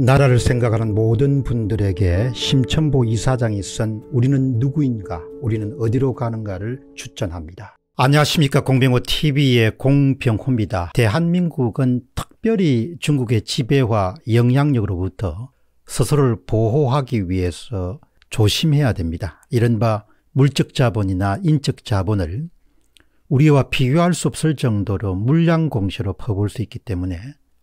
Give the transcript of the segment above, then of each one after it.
나라를 생각하는 모든 분들에게 심천보 이사장이 쓴 우리는 누구인가 우리는 어디로 가는가를 추천합니다. 안녕하십니까 공병호TV의 공병호입니다. 대한민국은 특별히 중국의 지배와 영향력으로부터 스스로를 보호하기 위해서 조심해야 됩니다. 이른바 물적 자본이나 인적 자본을 우리와 비교할 수 없을 정도로 물량 공시로 퍼볼 수 있기 때문에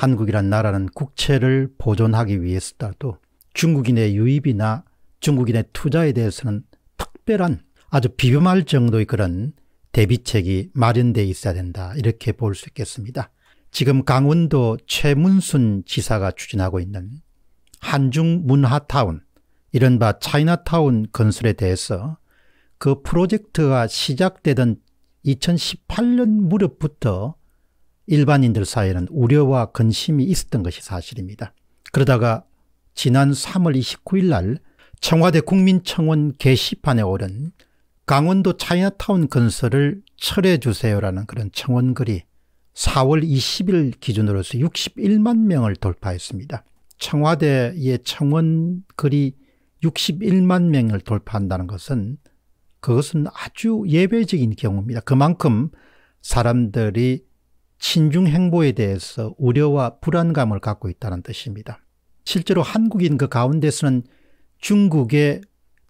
한국이란 나라는 국채를 보존하기 위해서라도 중국인의 유입이나 중국인의 투자에 대해서는 특별한 아주 비범할 정도의 그런 대비책이 마련되어 있어야 된다 이렇게 볼 수 있겠습니다. 지금 강원도 최문순 지사가 추진하고 있는 한중 문화타운 이른바 차이나타운 건설에 대해서 그 프로젝트가 시작되던 2018년 무렵부터 일반인들 사이에는 우려와 근심이 있었던 것이 사실입니다. 그러다가 지난 3월 29일 날 청와대 국민청원 게시판에 오른 강원도 차이나타운 건설을 철회 주세요라는 그런 청원글이 4월 20일 기준으로서 61만 명을 돌파했습니다. 청와대의 청원글이 61만 명을 돌파한다는 것은 그것은 아주 예외적인 경우입니다. 그만큼 사람들이 친중 행보에 대해서 우려와 불안감을 갖고 있다는 뜻입니다. 실제로 한국인 그 가운데서는 중국의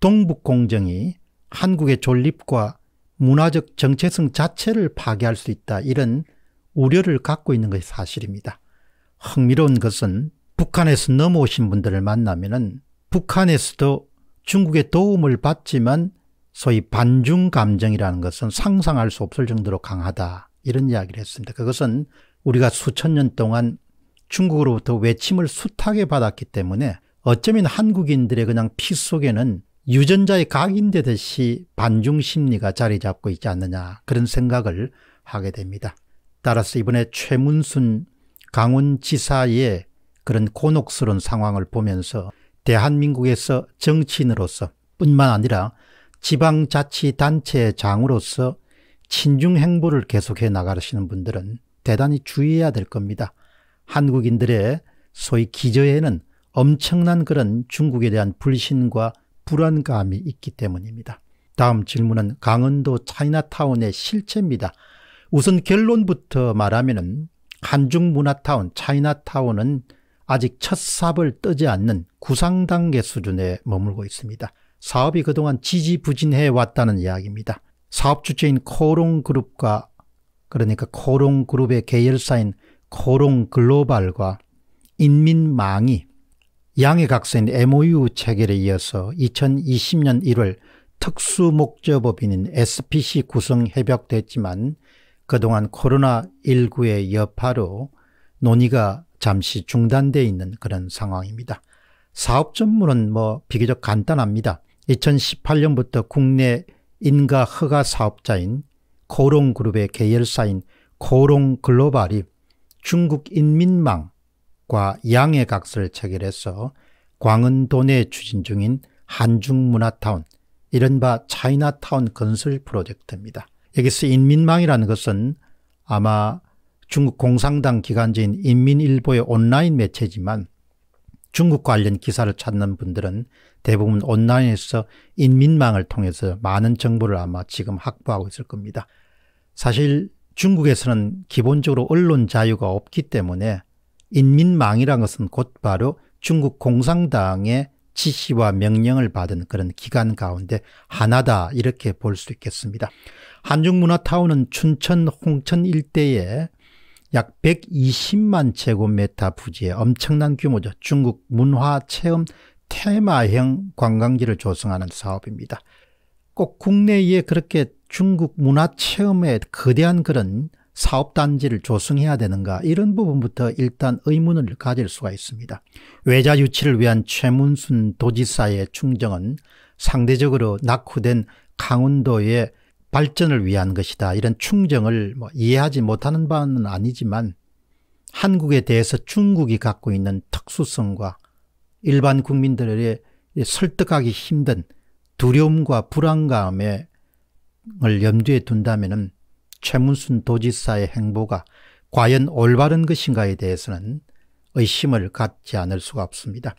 동북공정이 한국의 존립과 문화적 정체성 자체를 파괴할 수 있다 이런 우려를 갖고 있는 것이 사실입니다. 흥미로운 것은 북한에서 넘어오신 분들을 만나면 북한에서도 중국의 도움을 받지만 소위 반중 감정이라는 것은 상상할 수 없을 정도로 강하다. 이런 이야기를 했습니다. 그것은 우리가 수천 년 동안 중국으로부터 외침을 숱하게 받았기 때문에 어쩌면 한국인들의 그냥 피 속에는 유전자의 각인되듯이 반중 심리가 자리 잡고 있지 않느냐 그런 생각을 하게 됩니다. 따라서 이번에 최문순 강원지사의 그런 곤혹스러운 상황을 보면서 대한민국에서 정치인으로서 뿐만 아니라 지방자치단체의 장으로서 친중 행보를 계속해 나가시는 분들은 대단히 주의해야 될 겁니다. 한국인들의 소위 기저에는 엄청난 그런 중국에 대한 불신과 불안감이 있기 때문입니다. 다음 질문은 강원도 차이나타운의 실체입니다. 우선 결론부터 말하면 한중문화타운 차이나타운은 아직 첫 삽을 뜨지 않는 구상단계 수준에 머물고 있습니다. 사업이 그동안 지지부진해 왔다는 이야기입니다. 사업 주체인 코롱그룹과 그러니까 코롱그룹의 계열사인 코롱글로벌과 인민망이 양해각서인 MOU 체결에 이어서 2020년 1월 특수목적법인인 SPC 구성 협약됐지만 그동안 코로나19의 여파로 논의가 잠시 중단되어 있는 그런 상황입니다. 사업 전문은 뭐 비교적 간단합니다. 2018년부터 국내 인가 허가 사업자인 고롱그룹의 계열사인 고롱글로벌이 중국인민망과 양해 각서를 체결해서 광은도 내 추진 중인 한중문화타운, 이른바 차이나타운 건설 프로젝트입니다. 여기서 인민망이라는 것은 아마 중국 공산당 기관지인 인민일보의 온라인 매체지만 중국 관련 기사를 찾는 분들은 대부분 온라인에서 인민망을 통해서 많은 정보를 아마 지금 확보하고 있을 겁니다. 사실 중국에서는 기본적으로 언론 자유가 없기 때문에 인민망이란 것은 곧바로 중국 공산당의 지시와 명령을 받은 그런 기관 가운데 하나다 이렇게 볼 수 있겠습니다. 한중문화타운은 춘천 홍천 일대에 약 120만 제곱미터 부지에 엄청난 규모죠. 중국 문화 체험 테마형 관광지를 조성하는 사업입니다. 꼭 국내에 그렇게 중국 문화 체험에 거대한 그런 사업단지를 조성해야 되는가 이런 부분부터 일단 의문을 가질 수가 있습니다. 외자 유치를 위한 최문순 도지사의 충정은 상대적으로 낙후된 강원도의 발전을 위한 것이다. 이런 충정을 뭐 이해하지 못하는 바는 아니지만 한국에 대해서 중국이 갖고 있는 특수성과 일반 국민들의 설득하기 힘든 두려움과 불안감을 염두에 둔다면 최문순 도지사의 행보가 과연 올바른 것인가에 대해서는 의심을 갖지 않을 수가 없습니다.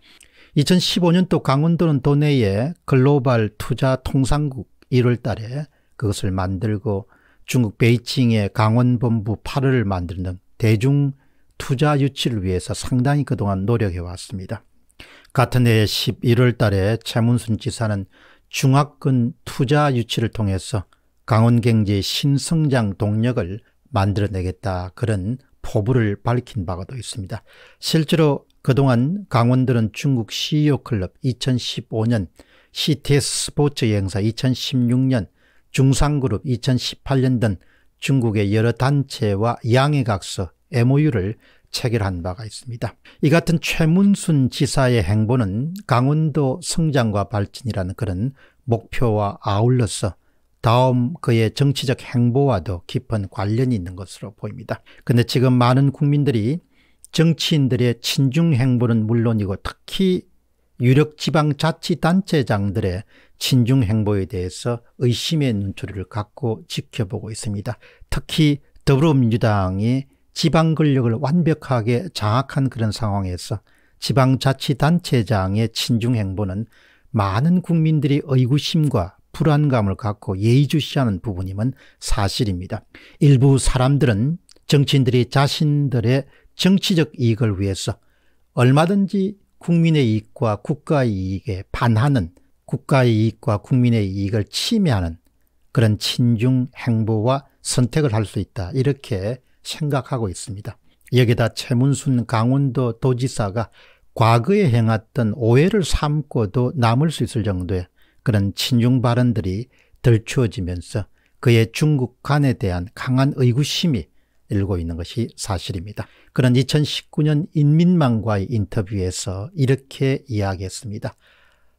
2015년도 강원도는 도내에 글로벌 투자 통상국 1월 달에 그것을 만들고 중국 베이징의 강원본부 8을 만드는 대중 투자 유치를 위해서 상당히 그동안 노력해 왔습니다. 같은 해 11월 달에 최문순 지사는 중화권 투자 유치를 통해서 강원 경제의 신성장 동력을 만들어내겠다 그런 포부를 밝힌 바가도 있습니다. 실제로 그동안 강원들은 중국 CEO 클럽 2015년, CTS 스포츠 여 행사 2016년, 중상그룹 2018년 등 중국의 여러 단체와 양해각서 MOU를 체결한 바가 있습니다. 이 같은 최문순 지사의 행보는 강원도 성장과 발전이라는 그런 목표와 아울러서 다음 그의 정치적 행보와도 깊은 관련이 있는 것으로 보입니다. 근데 지금 많은 국민들이 정치인들의 친중 행보는 물론이고 특히 유력 지방 자치단체장들의 친중 행보에 대해서 의심의 눈초리를 갖고 지켜보고 있습니다. 특히 더불어민주당이 지방 권력을 완벽하게 장악한 그런 상황에서 지방자치단체장의 친중 행보는 많은 국민들이 의구심과 불안감을 갖고 예의주시하는 부분임은 사실입니다. 일부 사람들은 정치인들이 자신들의 정치적 이익을 위해서 얼마든지 국민의 이익과 국가의 이익에 반하는 국가의 이익과 국민의 이익을 침해하는 그런 친중 행보와 선택을 할 수 있다 이렇게 생각하고 있습니다. 여기다 최문순 강원도 도지사가 과거에 행했던 오해를 삼고도 남을 수 있을 정도의 그런 친중 발언들이 들추어지면서 그의 중국간에 대한 강한 의구심이 일고 있는 것이 사실입니다. 그런 2019년 인민망과의 인터뷰에서 이렇게 이야기했습니다.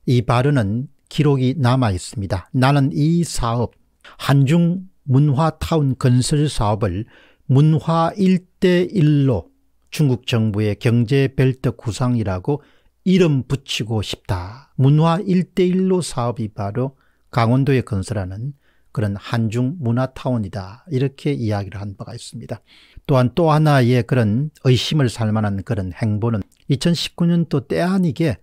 이 발언은 기록이 남아 있습니다. 나는 이 사업, 한중 문화타운 건설 사업을 문화 1대1로 중국 정부의 경제벨트 구상이라고 이름 붙이고 싶다. 문화 1대1로 사업이 바로 강원도에 건설하는 그런 한중 문화타운이다. 이렇게 이야기를 한 바가 있습니다. 또한 또 하나의 그런 의심을 살 만한 그런 행보는 2019년도 때 아니게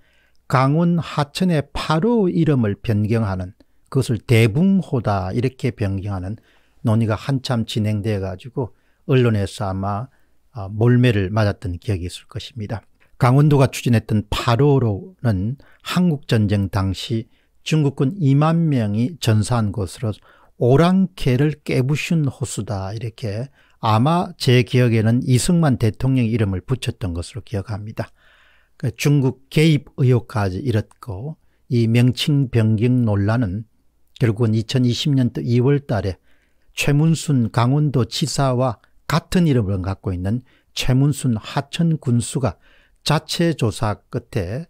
강원 하천의 파로 이름을 변경하는 그것을 대붕호다 이렇게 변경하는 논의가 한참 진행되어 가지고 언론에서 아마 아, 몰매를 맞았던 기억이 있을 것입니다. 강원도가 추진했던 파로로는 한국전쟁 당시 중국군 2만 명이 전사한 곳으로 오랑캐를 깨부순 호수다 이렇게 아마 제 기억에는 이승만 대통령 이름을 붙였던 것으로 기억합니다. 그 중국 개입 의혹까지 일었고 이 명칭 변경 논란은 결국은 2020년도 2월 달에 최문순 강원도 지사와 같은 이름을 갖고 있는 최문순 하천 군수가 자체 조사 끝에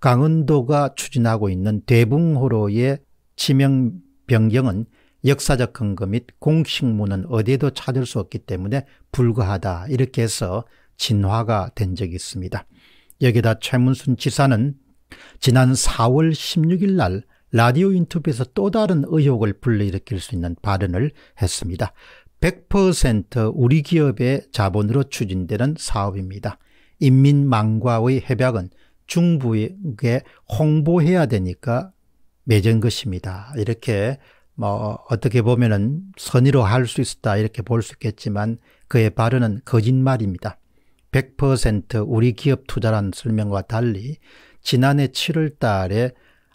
강원도가 추진하고 있는 대붕호로의 지명 변경은 역사적 근거 및 공식문은 어디에도 찾을 수 없기 때문에 불가하다 이렇게 해서 진화가 된 적이 있습니다. 여기다 최문순 지사는 지난 4월 16일 날 라디오 인터뷰에서 또 다른 의혹을 불러일으킬 수 있는 발언을 했습니다. 100% 우리 기업의 자본으로 추진되는 사업입니다. 인민망과의 협약은 중부에 홍보해야 되니까 맺은 것입니다. 이렇게 뭐 어떻게 보면은 선의로 할 수 있었다 이렇게 볼 수 있겠지만 그의 발언은 거짓말입니다. 100% 우리 기업 투자란 설명과 달리 지난해 7월 달에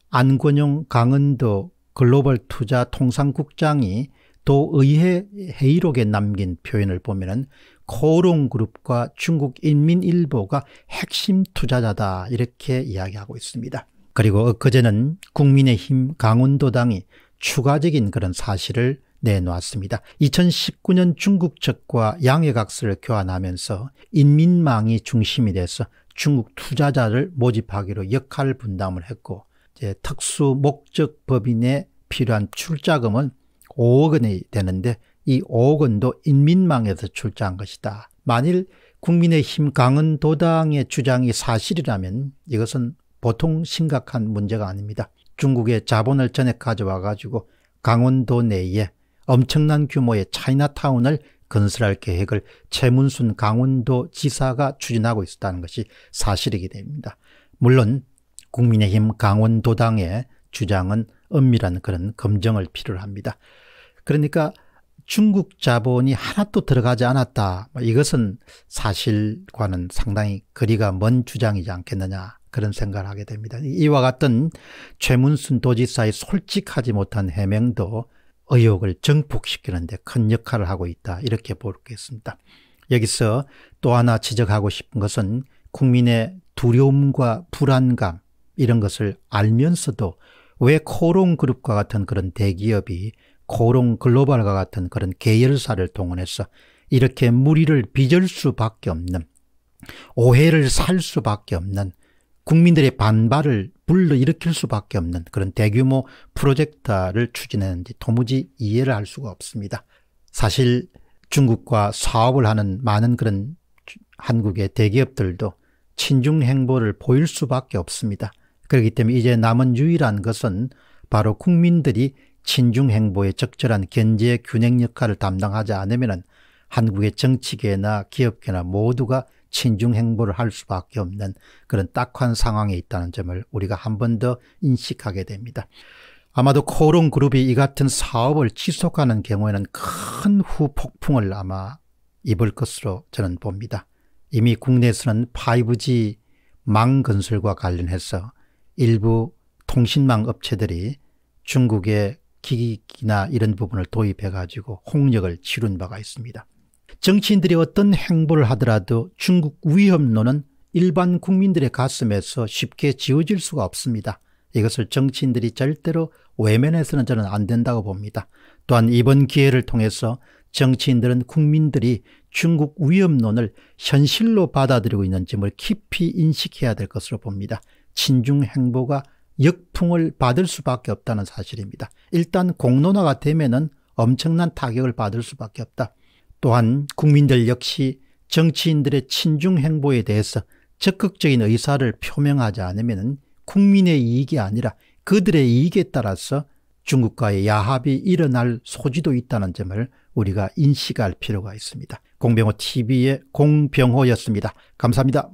안권용 강원도 글로벌 투자 통상국장이 도의회 회의록에 남긴 표현을 보면은 코롱그룹과 중국인민일보가 핵심 투자자다 이렇게 이야기하고 있습니다. 그리고 엊 그제는 국민의힘 강원도당이 추가적인 그런 사실을 내놓았습니다. 2019년 중국 측과 양해각서를 교환하면서 인민망이 중심이 돼서 중국 투자자를 모집하기로 역할 분담을 했고 이제 특수 목적 법인에 필요한 출자금은 5억 원이 되는데 이 5억 원도 인민망에서 출자한 것이다. 만일 국민의힘 강은도당의 주장이 사실이라면 이것은 보통 심각한 문제가 아닙니다. 중국의 자본을 전액 가져와 가지고 강원도 내에 엄청난 규모의 차이나타운을 건설할 계획을 최문순 강원도 지사가 추진하고 있었다는 것이 사실이게 됩니다. 물론 국민의힘 강원도당의 주장은 엄밀한 그런 검증을 필요로 합니다. 그러니까 중국 자본이 하나도 들어가지 않았다. 뭐 이것은 사실과는 상당히 거리가 먼 주장이지 않겠느냐 그런 생각을 하게 됩니다. 이와 같은 최문순 도지사의 솔직하지 못한 해명도 의욕을 정폭시키는데 큰 역할을 하고 있다 이렇게 보겠습니다. 여기서 또 하나 지적하고 싶은 것은 국민의 두려움과 불안감 이런 것을 알면서도 왜 코롱 그룹과 같은 그런 대기업이 코롱 글로벌과 같은 그런 계열사를 동원해서 이렇게 무리를 빚을 수밖에 없는 오해를 살 수밖에 없는 국민들의 반발을 불러 일으킬 수밖에 없는 그런 대규모 프로젝트를 추진했는지 도무지 이해를 할 수가 없습니다. 사실 중국과 사업을 하는 많은 그런 한국의 대기업들도 친중 행보를 보일 수밖에 없습니다. 그렇기 때문에 이제 남은 유일한 것은 바로 국민들이 친중 행보에 적절한 견제 균형 역할을 담당하지 않으면 한국의 정치계나 기업계나 모두가 친중 행보를 할 수밖에 없는 그런 딱한 상황에 있다는 점을 우리가 한 번 더 인식하게 됩니다. 아마도 코롱 그룹이 이 같은 사업을 지속하는 경우에는 큰 후폭풍을 아마 입을 것으로 저는 봅니다. 이미 국내에서는 5G 망 건설과 관련해서 일부 통신망 업체들이 중국의 기기나 이런 부분을 도입해 가지고 홍역을 치룬 바가 있습니다. 정치인들이 어떤 행보를 하더라도 중국 위협론은 일반 국민들의 가슴에서 쉽게 지워질 수가 없습니다. 이것을 정치인들이 절대로 외면해서는 저는 안 된다고 봅니다. 또한 이번 기회를 통해서 정치인들은 국민들이 중국 위협론을 현실로 받아들이고 있는 점을 깊이 인식해야 될 것으로 봅니다. 친중 행보가 역풍을 받을 수밖에 없다는 사실입니다. 일단 공론화가 되면 엄청난 타격을 받을 수밖에 없다. 또한 국민들 역시 정치인들의 친중 행보에 대해서 적극적인 의사를 표명하지 않으면 국민의 이익이 아니라 그들의 이익에 따라서 중국과의 야합이 일어날 소지도 있다는 점을 우리가 인식할 필요가 있습니다. 공병호 TV의 공병호였습니다. 감사합니다.